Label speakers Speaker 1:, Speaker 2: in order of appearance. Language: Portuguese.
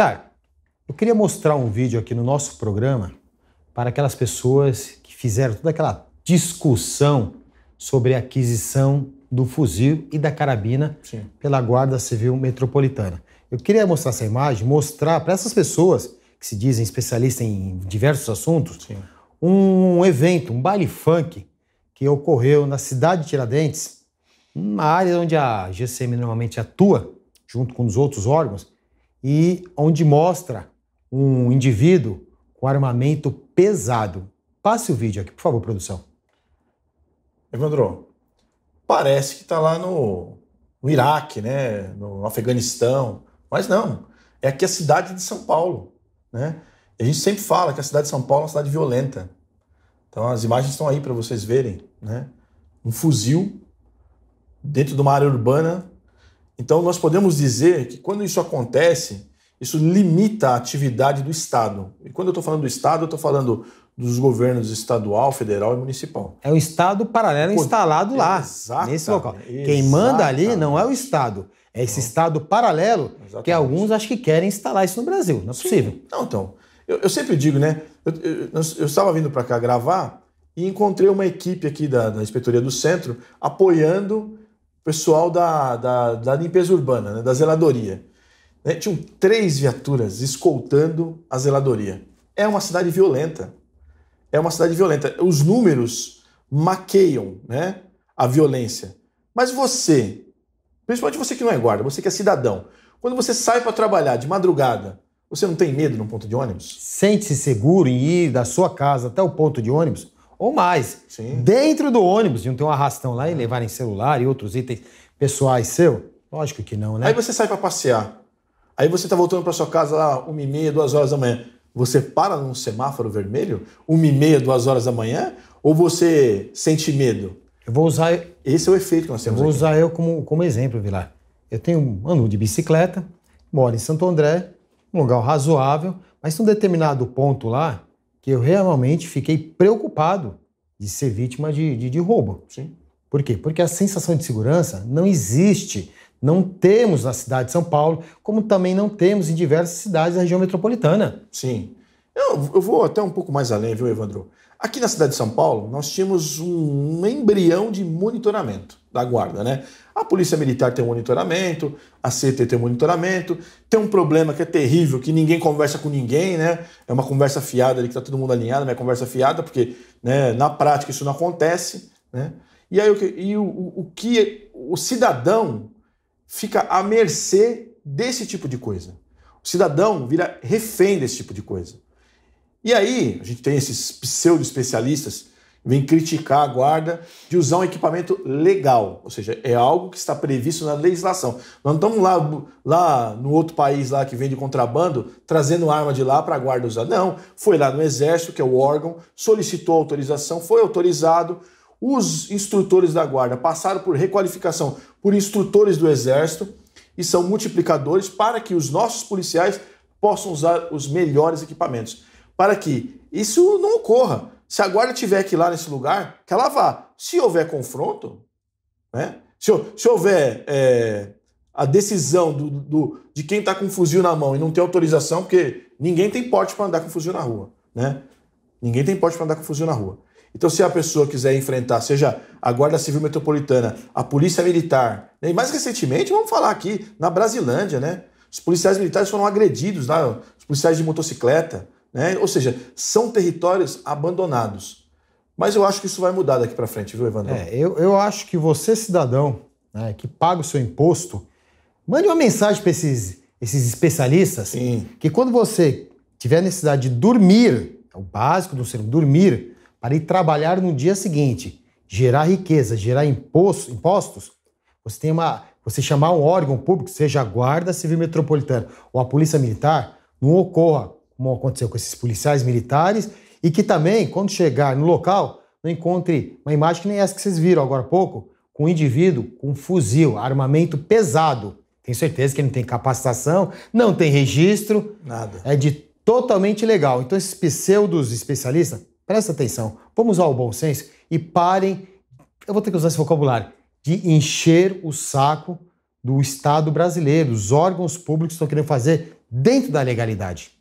Speaker 1: Pilar, eu queria mostrar um vídeo aqui no nosso programa para aquelas pessoas que fizeram toda aquela discussão sobre a aquisição do fuzil e da carabina Sim. pela Guarda Civil Metropolitana. Eu queria mostrar essa imagem, mostrar para essas pessoas que se dizem especialistas em diversos assuntos, Sim. um evento, um baile funk que ocorreu na cidade de Tiradentes, uma área onde a GCM normalmente atua, junto com os outros órgãos, e onde mostra um indivíduo com armamento
Speaker 2: pesado. Passe o vídeo aqui, por favor, produção. Evandro, parece que está lá no, no Iraque, né? no Afeganistão, mas não. É aqui a cidade de São Paulo. Né? A gente sempre fala que a cidade de São Paulo é uma cidade violenta. Então as imagens estão aí para vocês verem. Né? Um fuzil dentro de uma área urbana então, nós podemos dizer que quando isso acontece, isso limita a atividade do Estado. E quando eu estou falando do Estado, eu estou falando dos governos estadual, federal e municipal.
Speaker 1: É o Estado paralelo instalado lá, nesse local.
Speaker 2: Quem manda
Speaker 1: ali não é o Estado, é esse não. Estado paralelo exatamente. que
Speaker 2: alguns acho que querem instalar isso no Brasil. Não é Sim. possível. Não, então. Eu, eu, sempre digo, né? Eu, eu, eu estava vindo para cá gravar e encontrei uma equipe aqui da, da Inspetoria do Centro apoiando pessoal da, da, da limpeza urbana, né, da zeladoria. Né? Tinham três viaturas escoltando a zeladoria. É uma cidade violenta. É uma cidade violenta. Os números maqueiam né, a violência. Mas você, principalmente você que não é guarda, você que é cidadão, quando você sai para trabalhar de madrugada, você não tem medo no ponto de ônibus?
Speaker 1: Sente-se seguro em ir da sua casa até o ponto de ônibus? ou mais Sim. dentro do ônibus. não ter um arrastão lá e é. levarem
Speaker 2: celular e outros itens pessoais seu? Lógico que não, né? Aí você sai para passear. Aí você tá voltando para sua casa lá uma e meia, duas horas da manhã. Você para num semáforo vermelho, uma e meia, duas horas da manhã? Ou você sente medo? Eu vou usar. Esse é o efeito que nós temos. Eu vou aqui.
Speaker 1: usar eu como, como exemplo, Vilar. Eu tenho um ano de bicicleta, moro em Santo André, um lugar razoável, mas em um determinado ponto lá, que eu realmente fiquei preocupado de ser vítima de, de, de roubo. Sim. Por quê? Porque a sensação de segurança não existe. Não temos na cidade de São Paulo, como também não temos em diversas cidades da região metropolitana.
Speaker 2: Sim. Eu, eu vou até um pouco mais além, viu, Evandro? Aqui na cidade de São Paulo, nós tínhamos um embrião de monitoramento da guarda, né? A Polícia Militar tem um monitoramento, a CT tem um monitoramento, tem um problema que é terrível, que ninguém conversa com ninguém, né? É uma conversa fiada ali que tá todo mundo alinhado, mas é conversa fiada, porque né, na prática isso não acontece, né? E aí e o, o que o cidadão fica à mercê desse tipo de coisa. O cidadão vira refém desse tipo de coisa. E aí, a gente tem esses pseudo-especialistas que vêm criticar a guarda de usar um equipamento legal, ou seja, é algo que está previsto na legislação. Nós não estamos lá, lá no outro país lá que vende contrabando, trazendo arma de lá para a guarda usar. Não, foi lá no Exército, que é o órgão, solicitou autorização, foi autorizado, os instrutores da guarda passaram por requalificação por instrutores do Exército e são multiplicadores para que os nossos policiais possam usar os melhores equipamentos para que isso não ocorra. Se a guarda tiver que ir lá nesse lugar, que ela vá. Se houver confronto, né? se, se houver é, a decisão do, do de quem está com fuzil na mão e não tem autorização, porque ninguém tem porte para andar com fuzil na rua. Né? Ninguém tem porte para andar com fuzil na rua. Então, se a pessoa quiser enfrentar, seja a Guarda Civil Metropolitana, a Polícia Militar, né? e mais recentemente, vamos falar aqui, na Brasilândia, né? Os policiais militares foram agredidos, né? os policiais de motocicleta. Né? É. Ou seja, são territórios abandonados. Mas eu acho que isso vai mudar daqui para frente, viu, Evandro? É, eu, eu acho que você,
Speaker 1: cidadão, né, que paga o seu imposto, mande uma mensagem para esses, esses especialistas Sim. que quando você tiver necessidade de dormir, é o básico do ser humano, dormir, para ir trabalhar no dia seguinte, gerar riqueza, gerar imposto, impostos, você tem uma. Você chamar um órgão público, seja a Guarda Civil Metropolitana ou a Polícia Militar, não ocorra como aconteceu com esses policiais militares, e que também, quando chegar no local, não encontre uma imagem que nem essa que vocês viram agora há pouco, com um indivíduo com um fuzil, armamento pesado. Tenho certeza que ele não tem capacitação, não tem registro, nada. É de totalmente legal. Então, esses pseudos especialistas, presta atenção, vamos ao bom senso e parem. Eu vou ter que usar esse vocabulário de encher o saco do Estado brasileiro, os órgãos públicos estão querendo
Speaker 2: fazer dentro da legalidade.